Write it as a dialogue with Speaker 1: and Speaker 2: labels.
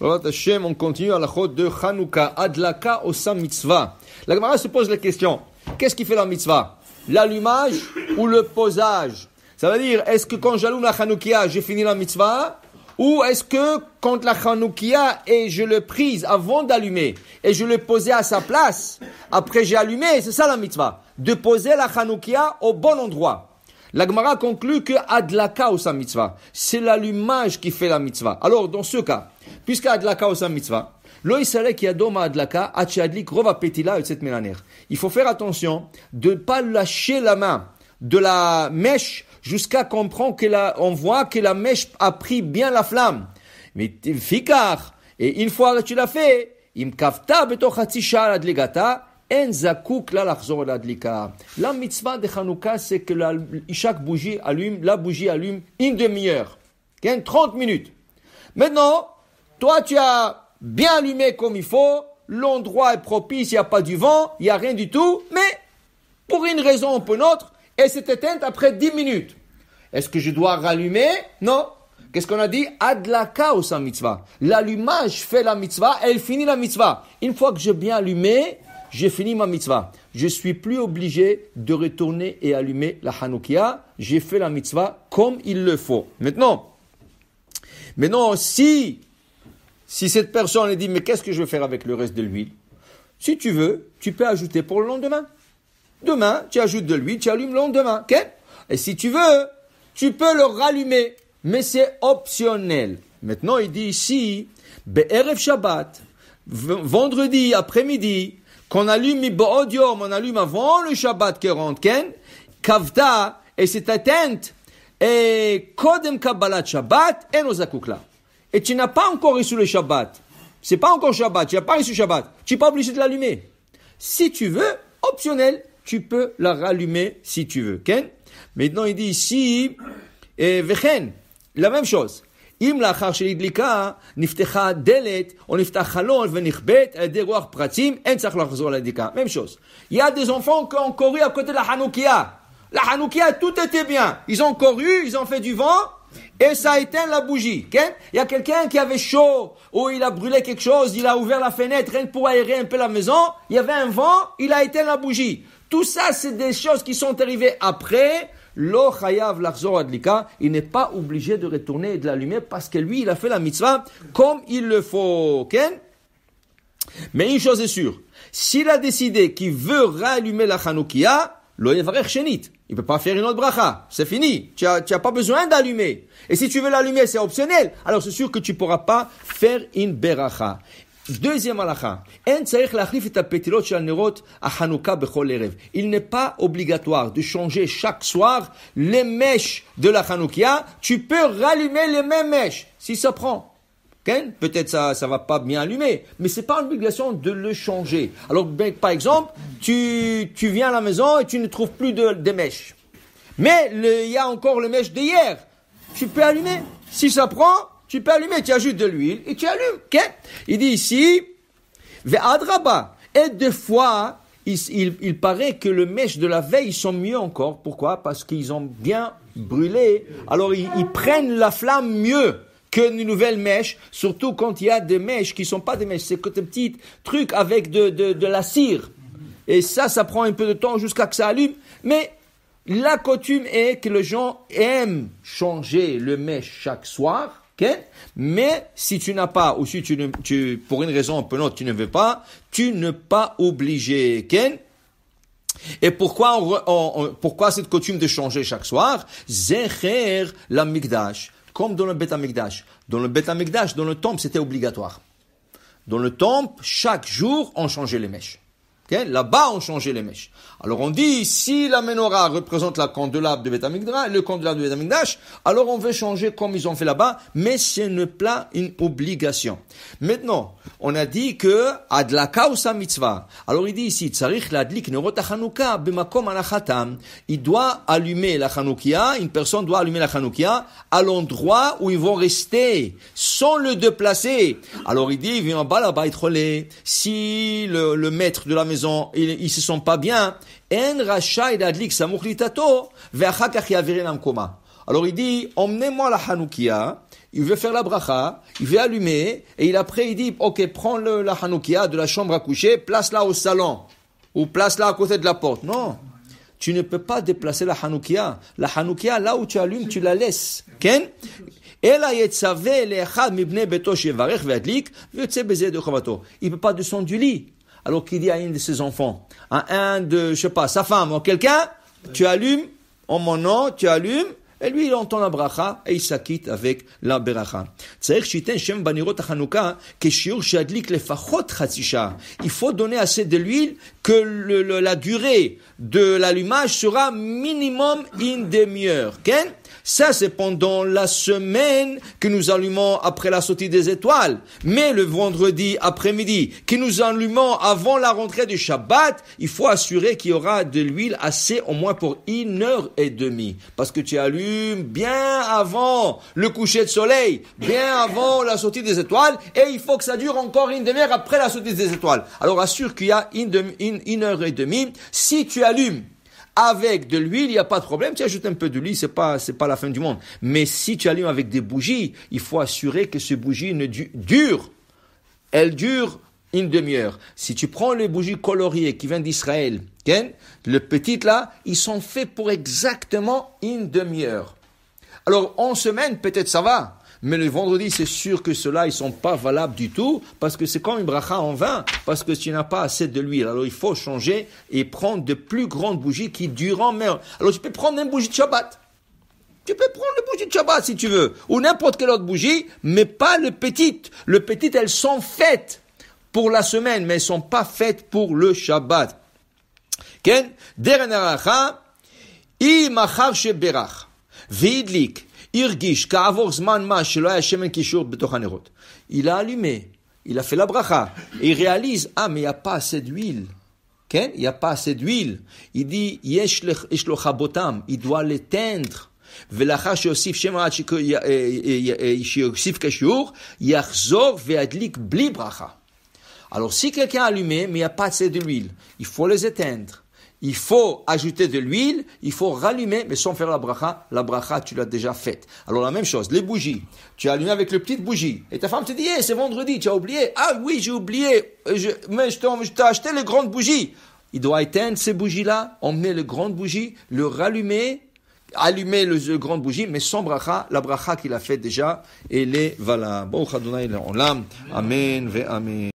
Speaker 1: Hashem, on continue à la chôte de Adlaka Osam Mitzvah. La Gemara se pose la question, qu'est-ce qui fait la mitzvah L'allumage ou le posage Ça veut dire, est-ce que quand j'allume la Hanoukia, j'ai fini la mitzvah ou est-ce que quand la Hanoukia et je le prise avant d'allumer et je le posais à sa place, après j'ai allumé, c'est ça la mitzvah, de poser la Hanoukia au bon endroit. La Gemara conclut que Adlaka au mitzvah, c'est l'allumage qui fait la mitzvah. Alors dans ce cas, et osa mitzvah, il faut faire attention de ne pas lâcher la main de la mèche jusqu'à comprendre que la, on voit que la mèche a pris bien la flamme. Mais fikar, et une fois que tu l'as fait, im kafta adligata, en zakuk la lachzor adlika. La mitzvah de Hanouka, c'est que la, chaque bougie allume, la bougie allume une demi-heure. 30 minutes. Maintenant, toi, tu as bien allumé comme il faut, l'endroit est propice, il n'y a pas du vent, il n'y a rien du tout, mais pour une raison ou pour une autre, elle s'est éteinte après 10 minutes. Est-ce que je dois rallumer Non. Qu'est-ce qu'on a dit Adlaka au mitzvah. L'allumage fait la mitzvah, elle finit la mitzvah. Une fois que j'ai bien allumé, j'ai fini ma mitzvah. Je suis plus obligé de retourner et allumer la Hanoukia. J'ai fait la mitzvah comme il le faut. Maintenant, maintenant si si cette personne dit, mais qu'est-ce que je vais faire avec le reste de l'huile Si tu veux, tu peux ajouter pour le lendemain. Demain, tu ajoutes de l'huile, tu allumes le lendemain. Et si tu veux, tu peux le rallumer. Mais c'est optionnel. Maintenant, il dit ici, be'eref Shabbat, vendredi après-midi, qu'on allume on allume avant le Shabbat qui rentre, Ken, Kavda, et c'est atteinte, et Kodem Kabbalat Shabbat, et nos et tu n'as pas encore reçu le Shabbat, c'est pas encore Shabbat, tu n'as pas reçu Shabbat, tu n'es pas obligé de l'allumer. Si tu veux, optionnel, tu peux la rallumer si tu veux. Maintenant, il dit ici, et Vechen, la même chose. il לאחר a נפתחה enfants או נפתח חלון à על ידי la פרצים, La Hanoukia, tout était bien. Ils ont couru, ils ont fait du vent, et ça a éteint la bougie. Il y a quelqu'un qui avait chaud, ou il a brûlé quelque chose, il a ouvert la fenêtre rien pour aérer un peu la maison, il y avait un vent, il a éteint la bougie. Tout ça, c'est des choses qui sont arrivées après. Lo chayav lachzor adlika, il n'est pas obligé de retourner et de l'allumer parce que lui, il a fait la mitzvah comme il le faut. Mais une chose est sûre, s'il a décidé qu'il veut rallumer la chanoukia, il ne peut pas faire une autre bracha. C'est fini. Tu n'as pas besoin d'allumer. Et si tu veux l'allumer, c'est optionnel. Alors c'est sûr que tu ne pourras pas faire une beracha. Deuxième halakha. Il n'est pas obligatoire de changer chaque soir les mèches de la Hanoukia. Tu peux rallumer les mêmes mèches si ça prend. Peut-être ça ça va pas bien allumer, mais c'est pas l'obligation de le changer. Alors ben, par exemple, tu, viens à la maison et tu ne trouves plus de, de mèches. Mais il y a encore le mèche d'hier. Tu peux allumer. Si ça prend, tu peux allumer. Tu ajoutes de l'huile et tu allumes. Il dit ici, Et des fois, il, il, paraît que le mèche de la veille sont mieux encore. Pourquoi Parce qu'ils ont bien brûlé. Alors ils, ils prennent la flamme mieux. Que une nouvelle mèche, surtout quand il y a des mèches qui ne sont pas des mèches, c'est des petit truc avec de, la cire. Et ça, ça prend un peu de temps jusqu'à que ça allume. Mais la coutume est que les gens aiment changer le mèche chaque soir. Mais si tu n'as pas, ou si tu, ne, tu pour une raison ou pour une autre, tu ne veux pas, tu n'es pas obligé. Et pourquoi, pourquoi cette coutume de changer chaque soir Zecher la migdash comme dans le Beth Amikdash. Dans le Beth Amikdash, dans le temple, c'était obligatoire. Dans le temple, chaque jour, on changeait les mèches. Là-bas, on changeait les mèches. Alors on dit, si la menorah représente la candelabre de et le candelabre de Betamigdash, alors on veut changer comme ils ont fait là-bas, mais ce n'est pas une obligation. Maintenant, on a dit que adlaka ou sa mitzvah. Alors il dit ici, Il doit allumer la chanoukia, une personne doit allumer la chanoukia à l'endroit où ils vont rester, sans le déplacer. Alors il dit, viens en bas là-bas, si le maître de la maison ils ne se sont pas bien. Alors il dit, emmenez-moi la Hanoukia, il veut faire la bracha, il veut allumer, et il, après il dit, ok, prends le, la Hanoukia de la chambre à coucher, place-la au salon, ou place-la à côté de la porte. Non, tu ne peux pas déplacer la Hanoukia. La Hanoukia, là où tu allumes, tu la laisses. il ne peut pas descendre du lit alors qu'il dit à une de ses enfants, à ah, un de, je sais pas, sa femme ou quelqu'un, tu allumes en mon nom, tu allumes, et lui, il entend la bracha et il s'acquitte avec la bracha. Ben il faut donner assez de l'huile que la durée de l'allumage sera minimum une demi-heure. Ça, c'est pendant la semaine que nous allumons après la sortie des étoiles. Mais le vendredi après-midi, que nous allumons avant la rentrée du Shabbat, il faut assurer qu'il y aura de l'huile assez au moins pour une heure et demie. Parce que tu allumes bien avant le coucher de soleil, bien avant la sortie des étoiles, et il faut que ça dure encore une demi-heure après la sortie des étoiles. Alors assure qu'il y a une, heure et demie. Si tu allumes avec de l'huile, il n'y a pas de problème. Tu ajoutes un peu de l'huile, c'est pas, c'est pas la fin du monde. Mais si tu allumes avec des bougies, il faut assurer que ces bougies ne durent. Elles durent une demi-heure. Si tu prends les bougies coloriées qui viennent d'Israël, le petit là, ils sont faits pour exactement une demi-heure. Alors, en semaine, peut-être ça va. Mais le vendredi, c'est sûr que ceux-là, ils sont pas valables du tout, parce que c'est comme une bracha en vain, parce que tu n'as pas assez de l'huile. Alors il faut changer et prendre de plus grandes bougies qui durent en Alors tu peux prendre une bougie de Shabbat. Tu peux prendre le bougie de Shabbat si tu veux, ou n'importe quelle autre bougie, mais pas le petite. Le petite, elles sont faites pour la semaine, mais elles sont pas faites pour le Shabbat. Ken, m'a Vidlik, il a allumé, il a fait la bracha, il réalise, ah, mais il n'y a pas assez d'huile. Il n'y a pas assez d'huile. Il dit, il doit l'éteindre. Alors si quelqu'un a allumé, mais il n'y a pas assez d'huile, il faut les éteindre il faut ajouter de l'huile, il faut rallumer, mais sans faire la bracha. La bracha, tu l'as déjà faite. Alors la même chose, les bougies. Tu as allumé avec le petite bougie. Et ta femme te dit, eh, c'est vendredi, tu as oublié. Ah oui, j'ai oublié. Euh, je, mais je t'ai acheté les grandes bougies. Il doit éteindre ces bougies-là, emmener les grandes bougies, le rallumer, allumer les grandes bougies, mais sans bracha, la bracha qu'il a faite déjà, elle est valable. Bon, Amen, ve amen.